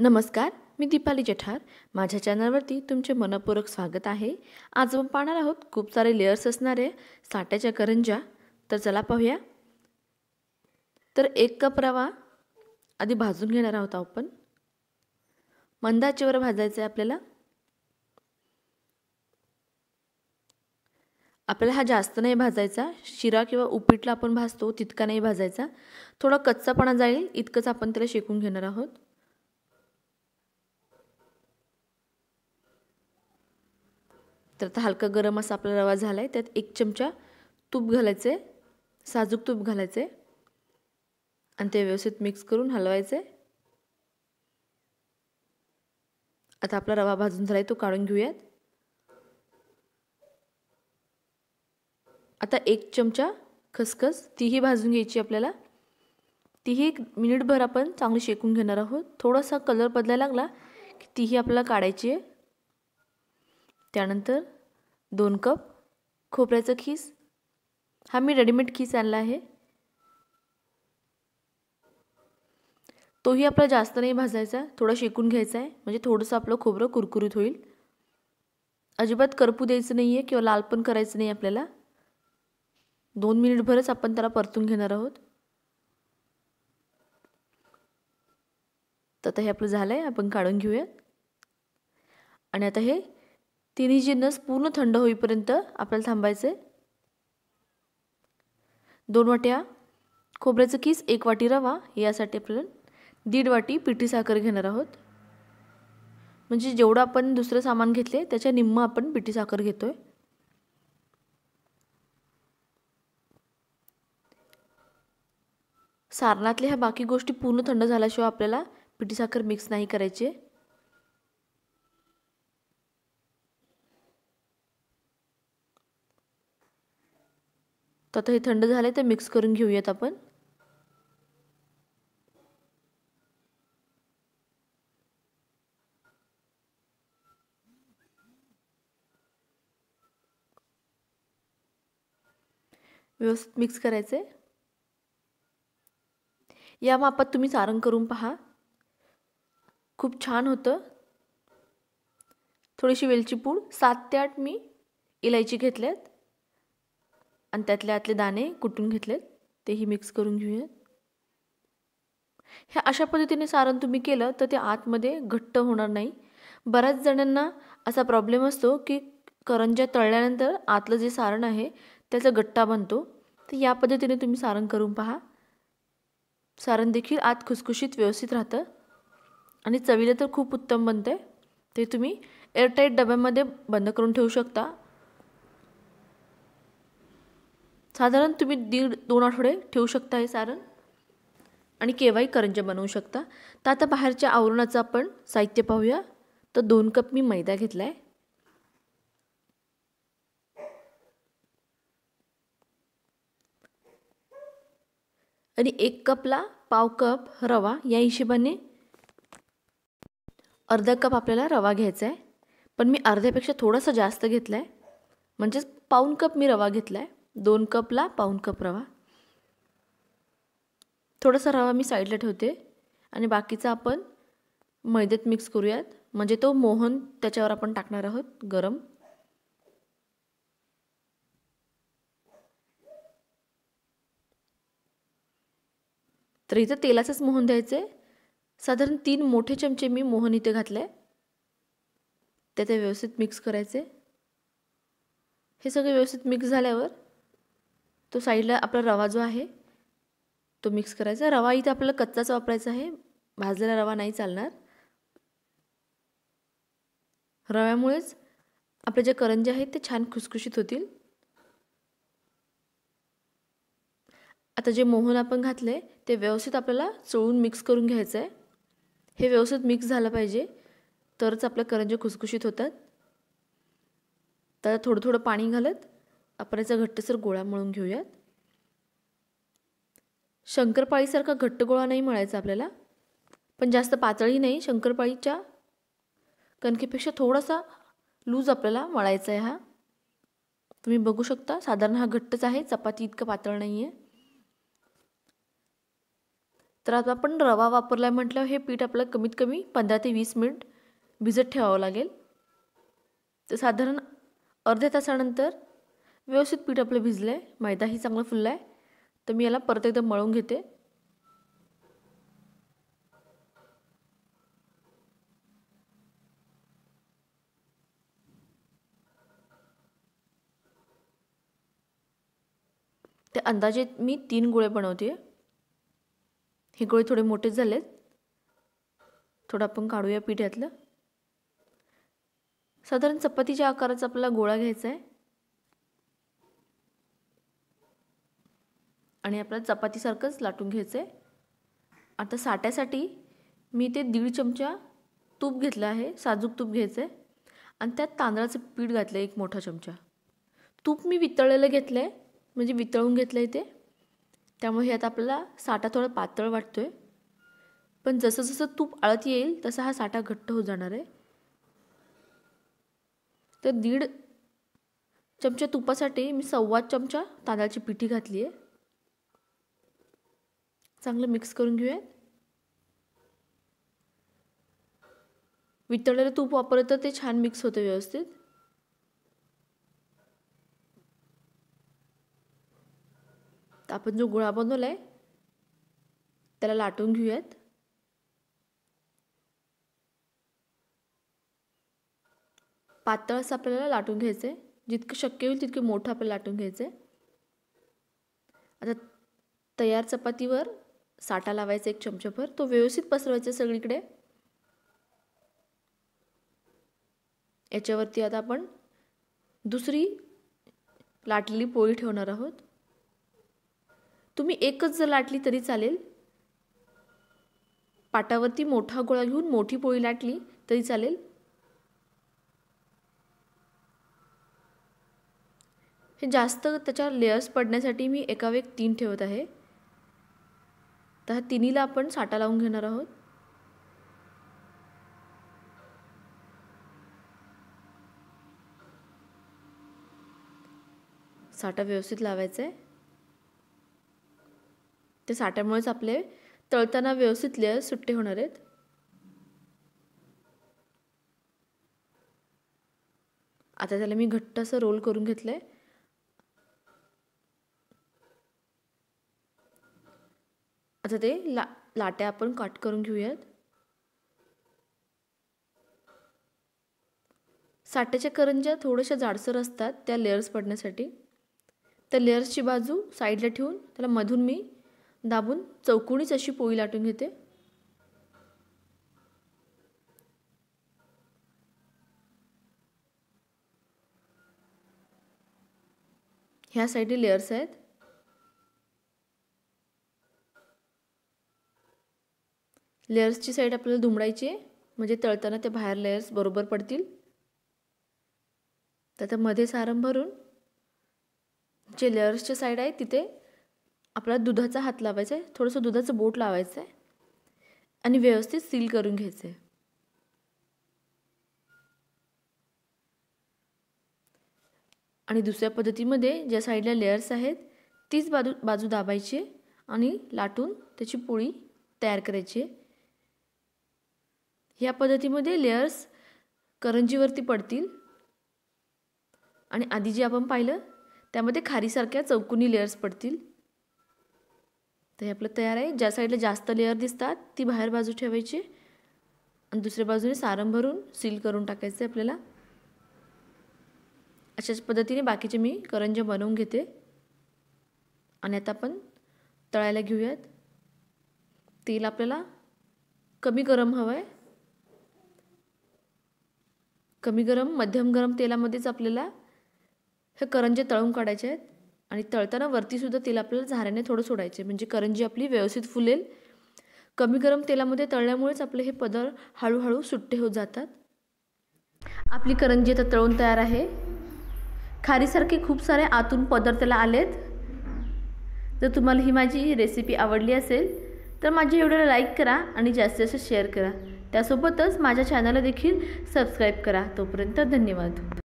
नमस्कार मी दीपाली जठार माझ्या चॅनलवरती तुमचे मनपूरक स्वागत आहे आज आपण पाहणार आहोत खूप सारे लेयर्स असणारे साठ्याच्या करंजा तर चला पाहूया तर एक कप रवा आधी भाजून घेणार आहोत आपण मंदाचेवर भाजायचं आहे आपल्याला आपल्याला हा जास्त नाही भाजायचा शिरा किंवा उपीटला आपण भाजतो तितका नाही भाजायचा थोडा कच्चापणा जाईल इतकंच आपण त्याला शेकून घेणार आहोत तर आता हलका गरम असा आपला रवा झाला आहे त्यात एक चमचा तूप घालायचं आहे साजूक तूप घालायचं आहे आणि ते व्यवस्थित मिक्स करून हलवायचं आहे आता आपला रवा भाजून झाला आहे तो काढून घेऊयात आता एक चमचा खसखस तीही भाजून घ्यायची आपल्याला तीही एक मिनिटभर आपण चांगली शेकून घेणार आहोत थोडासा कलर बदलायला लागला की तीही आपल्याला काढायची आहे त्यानंतर दोन कप खोबऱ्याचं खीस हा मी रेडीमेड खीस आणला आहे तोही आपला जास्त नाही भाजायचा थोडा शेकून घ्यायचा आहे म्हणजे थोडंसं आपलं खोबरं कुरकुरीत होईल अजिबात करपू द्यायचं नाही आहे किंवा लाल पण करायचं नाही आपल्याला दोन मिनिटभरच आपण त्याला परतून घेणार आहोत तर आता हे आपलं झालं आहे आपण काढून घेऊयात आणि आता हे तिन्ही जिन्नस पूर्ण थंड होईपर्यंत आपल्याला थांबायचे दोन वाट्या खोबऱ्याचं कीस एक वाटी रवा यासाठी आपण दीड वाटी पिठी साखर घेणार आहोत म्हणजे जेवढं आपण दुसरं सामान घेतले त्याच्या निम्म आपण पिठी साखर घेतो आहे सारणातल्या ह्या बाकी गोष्टी पूर्ण थंड झाल्याशिवाय आपल्याला पिठी साखर मिक्स नाही करायची तर आता हे थंड झाले तर मिक्स करून घेऊयात आपण व्यवस्थित मिक्स करायचं आहे या मापात तुम्ही सारण करून पहा खूप छान होतं थोडीशी वेलची पूड सात ते आठ मी इलायची घेतल्यात आणि त्यातले आतले दाणे कुटून घेतलेत तेही मिक्स करून घेऊयात ह्या अशा पद्धतीने सारण तुम्ही केलं तर ते आतमध्ये घट्ट होणार नाही बऱ्याच जणांना असा प्रॉब्लेम असतो की करंज्या तळल्यानंतर आतलं जे सारण आहे त्याचा गट्टा बनतो तर या पद्धतीने तुम्ही सारण करून पहा सारण देखील आत खुसखुशीत व्यवस्थित राहतं आणि चवीला तर खूप उत्तम आहे ते तुम्ही एअरटाईट डब्यामध्ये बंद करून ठेवू शकता साधारण तुम्ही दीड दोन आठवडे ठेवू शकता हे सारण आणि केव्हाही करंज बनवू शकता तर आता बाहेरच्या आवरणाचं आपण साहित्य पाहूया तर दोन कप मी मैदा घेतला आहे आणि एक कपला पाव कप रवा या हिशेबाने अर्धा कप आपल्याला रवा घ्यायचा आहे पण मी अर्ध्यापेक्षा थोडंसं जास्त घेतला आहे म्हणजेच पाऊन कप मी रवा घेतला आहे दोन कपला पाऊन कप रवा थोडासा रवा मी साईडला ठेवते आणि बाकीचा आपण मैद्यात मिक्स करूयात म्हणजे तो मोहन त्याच्यावर आपण टाकणार आहोत गरम तर इथं तेलाचंच मोहन द्यायचं आहे साधारण तीन मोठे चमचे मी मोहन इथे घातले आहे ते व्यवस्थित मिक्स करायचे हे सगळे व्यवस्थित मिक्स झाल्यावर तो साईडला आपला रवा जो आहे तो मिक्स करायचा रवा इथे आपल्याला कच्चाच वापरायचा आहे भाजलेला रवा नाही चालणार रव्यामुळेच आपले जे करंजे आहेत ते छान खुसखुशीत होतील आता जे मोहन आपण घातले ते व्यवस्थित आपल्याला चोळून मिक्स करून घ्यायचं आहे हे व्यवस्थित मिक्स झालं पाहिजे तरच आपलं करंजे खुसखुशीत होतात तर थोडं थोडं पाणी घालत आपण याचा घट्टसर गोळा मळून घेऊयात शंकरपाळीसारखा घट्ट गोळा नाही मळायचा आपल्याला पण जास्त पातळी नाही शंकरपाळीच्या कणकेपेक्षा थोडासा लूज आपल्याला मळायचा आहे हा तुम्ही बघू शकता साधारण हा घट्टच आहे चपाती इतकं पातळ नाही आहे तर आता आपण रवा वापरला म्हटलं हे पीठ आपल्याला कमीत कमी पंधरा ते वीस मिनिट भिजत ठेवावं लागेल तर साधारण अर्ध्या तासानंतर व्यवस्थित पीठ आपलं भिजलं आहे मैदाही चांगला फुलला आहे तर मी याला परत एकदा मळून घेते ते अंदाजे मी तीन गोळे बनवते हे गोळे थोडे मोठेच झालेत थोडं आपण काढूया पीठ यातलं साधारण चपातीच्या आकाराचा आपल्याला गोळा घ्यायचा आहे आणि आपल्याला चपातीसारखंच लाटून घ्यायचं आहे आता साठ्यासाठी मी ते दीड चमचा तूप घेतलं आहे साजूक तूप घ्यायचं आहे आणि त्यात तांदळाचं पीठ घातलं आहे एक मोठा चमचा तूप मी वितळलेलं घेतलं आहे म्हणजे वितळून घेतलं आहे ते त्यामुळे हे आता आपल्याला साठा थोडा पातळ वाटतो आहे पण जसं जसं तूप आळत येईल तसा हा साठा घट्ट होत जाणार आहे तर दीड चमच्या तुपासाठी मी सव्वा चमचा तांदळाची पिठी घातली आहे चांगलं मिक्स करून घेऊयात वितळलेलं तूप वापरलं तर ते छान मिक्स होतं व्यवस्थित आपण जो गोळा बनवला आहे त्याला लाटून घेऊयात पातळ असं आपल्याला लाटून घ्यायचं आहे जितकं शक्य होईल तितकं मोठं आपल्याला लाटून घ्यायचं आहे आता तयार चपातीवर साठा लावायचा एक चमचाभर तो व्यवस्थित पसरवायचा सगळीकडे याच्यावरती आता आपण दुसरी लाटलेली पोळी ठेवणार आहोत तुम्ही एकच जर लाटली तरी चालेल पाटावरती मोठा गोळा घेऊन मोठी पोळी लाटली तरी चालेल हे जास्त त्याच्या लेयर्स पडण्यासाठी मी एकावेक तीन ठेवत आहे तर ह्या तिन्हीला आपण साठा लावून घेणार आहोत साठा व्यवस्थित लावायचा आहे त्या साठ्यामुळेच आपले तळताना व्यवस्थित लेअर सुट्टे होणार आहेत आता त्याला मी घट्ट असं रोल करून घेतलं आहे आता ते ला लाट्या आपण कट करून घेऊयात साठ्याच्या करंज्या थोड्याशा जाडसर असतात त्या लेअर्स पडण्यासाठी त्या लेअर्सची बाजू साईडला ठेवून त्याला मधून मी दाबून चौकोणीच अशी पोळी लाटून घेते ह्या साईडने लेअर्स आहेत लेयर्सची साईड आपल्याला धुमडायची म्हणजे तळताना ते बाहेर लेयर्स बरोबर पडतील तर मध्ये सारण भरून जे लेअर्सच्या साईड आहे तिथे आपला दुधाचा हात लावायचा आहे थोडंसं दुधाचं बोट लावायचं आहे आणि व्यवस्थित सील करून घ्यायचं आहे आणि दुसऱ्या पद्धतीमध्ये ज्या साईडला लेयर्स आहेत तीच बाजू बाजू दाबायची आणि लाटून त्याची पोळी तयार करायची आहे ह्या पद्धतीमध्ये लेयर्स करंजीवरती पडतील आणि आधी जे आपण पाहिलं त्यामध्ये खारीसारख्या चौकोनी लेयर्स पडतील तर हे आपलं तयार आहे ज्या साईडला जास्त लेअर दिसतात ती बाहेर बाजू ठेवायची आणि दुसऱ्या बाजूने सारं भरून सील करून टाकायचं आहे आपल्याला अशाच पद्धतीने बाकीचे मी करंज्या बनवून घेते आणि आता आपण तळायला घेऊयात तेल आपल्याला कमी गरम हवं आहे कमी गरम मध्यम गरम तेलामध्येच आपल्याला हे करंजे तळून काढायचे आहेत आणि तळताना वरतीसुद्धा तेल आपल्याला झाऱ्याने थोडं सोडायचे म्हणजे करंजी आपली व्यवस्थित फुलेल कमी गरम तेलामध्ये तळल्यामुळेच आपले हे पदर हळूहळू सुट्टे होत जातात आपली करंजी आता तळून तयार आहे खारीसारखे खूप सारे आतून पदर त्याला आलेत जर तुम्हाला ही माझी रेसिपी आवडली असेल तर माझी एवढ्याला लाईक करा आणि जास्तीत जास्त शेअर करा त्यासोबतच माझ्या चॅनलला देखील सबस्क्राईब करा तोपर्यंत धन्यवाद